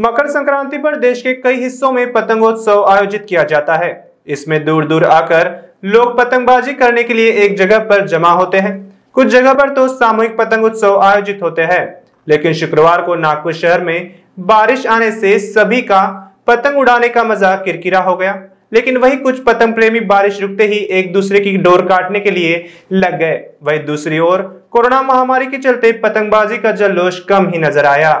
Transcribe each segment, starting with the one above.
मकर संक्रांति पर देश के कई हिस्सों में पतंगोत्सव आयोजित किया जाता है इसमें दूर दूर आकर लोग पतंगबाजी करने के लिए एक जगह पर जमा होते हैं कुछ जगह पर तो सामूहिक पतंग उत्सव आयोजित होते हैं लेकिन शुक्रवार को नागपुर शहर में बारिश आने से सभी का पतंग उड़ाने का मजा किरकिरा हो गया लेकिन वही कुछ पतंग प्रेमी बारिश रुकते ही एक दूसरे की डोर काटने के लिए लग गए वही दूसरी ओर कोरोना महामारी के चलते पतंगबाजी का जल्लोश कम ही नजर आया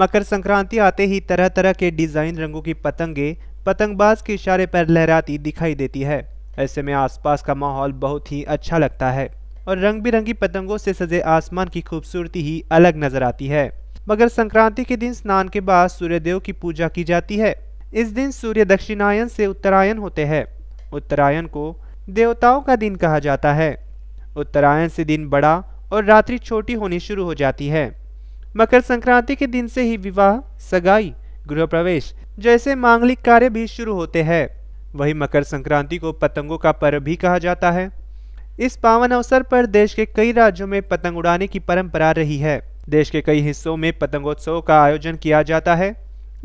मकर संक्रांति आते ही तरह तरह के डिजाइन रंगों की पतंगे पतंगबाज के इशारे पर लहराती दिखाई देती है ऐसे में आसपास का माहौल बहुत ही अच्छा लगता है और रंग बिरंगी पतंगों से सजे आसमान की खूबसूरती ही अलग नजर आती है मकर संक्रांति के दिन स्नान के बाद सूर्यदेव की पूजा की जाती है इस दिन सूर्य दक्षिणायन से उत्तरायण होते हैं उत्तरायण को देवताओं का दिन कहा जाता है उत्तरायण से दिन बड़ा और रात्रि छोटी होनी शुरू हो जाती है मकर संक्रांति के दिन से ही विवाह सगाई गृह प्रवेश जैसे मांगलिक कार्य भी शुरू होते हैं वही मकर संक्रांति को पतंगों का पर्व भी कहा जाता है इस पावन अवसर पर देश के कई राज्यों में पतंग उड़ाने की परंपरा रही है देश के कई हिस्सों में पतंगोत्सव का आयोजन किया जाता है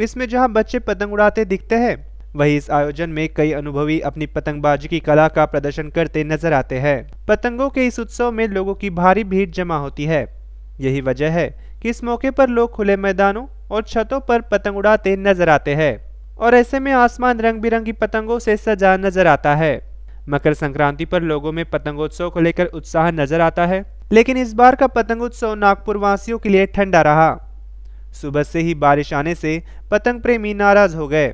इसमें जहां बच्चे पतंग उड़ाते दिखते हैं वहीं इस आयोजन में कई अनुभवी अपनी पतंगबाजी की कला का प्रदर्शन करते नजर आते हैं पतंगों के इस उत्सव में लोगों की भारी भीड़ जमा होती है यही वजह है कि इस मौके पर लोग खुले मैदानों और छतों पर पतंग उड़ाते नजर आते हैं और ऐसे में आसमान रंग बिरंगी पतंगों से सजा नजर आता है मकर संक्रांति पर लोगों में पतंगोत्सव को लेकर उत्साह नजर आता है लेकिन इस बार का पतंगोत्सव नागपुर वासियों के लिए ठंडा रहा सुबह से ही बारिश आने से पतंग प्रेमी नाराज हो गए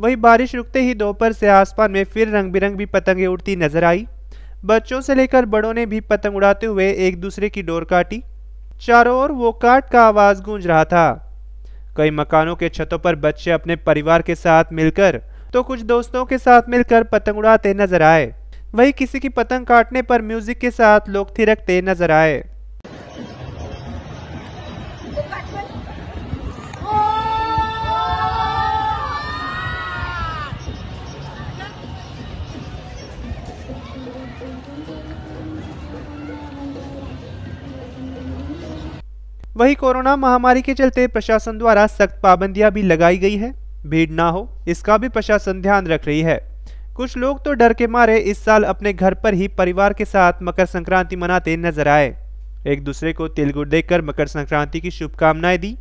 वही बारिश रुकते ही दोपहर से आसमान में फिर रंग बिरंगी पतंगें उड़ती नजर आई बच्चों से लेकर बड़ों ने भी पतंग उड़ाते हुए एक दूसरे की डोर काटी चारों ओर वो काट का आवाज गूंज रहा था कई मकानों के छतों पर बच्चे अपने परिवार के साथ मिलकर तो कुछ दोस्तों के साथ मिलकर पतंग उड़ाते नजर आए वही किसी की पतंग काटने पर म्यूजिक के साथ लोग थिरकते नजर आए वही कोरोना महामारी के चलते प्रशासन द्वारा सख्त पाबंदियां भी लगाई गई है भीड़ ना हो इसका भी प्रशासन ध्यान रख रही है कुछ लोग तो डर के मारे इस साल अपने घर पर ही परिवार के साथ मकर संक्रांति मनाते नजर आए एक दूसरे को तिलगुड़ देकर मकर संक्रांति की शुभकामनाएं दी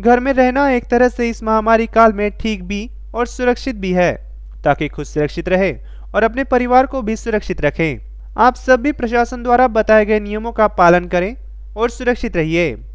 घर में रहना एक तरह से इस महामारी काल में ठीक भी और सुरक्षित भी है ताकि खुद सुरक्षित रहे और अपने परिवार को भी सुरक्षित रखें आप सब भी प्रशासन द्वारा बताए गए नियमों का पालन करें और सुरक्षित रहिए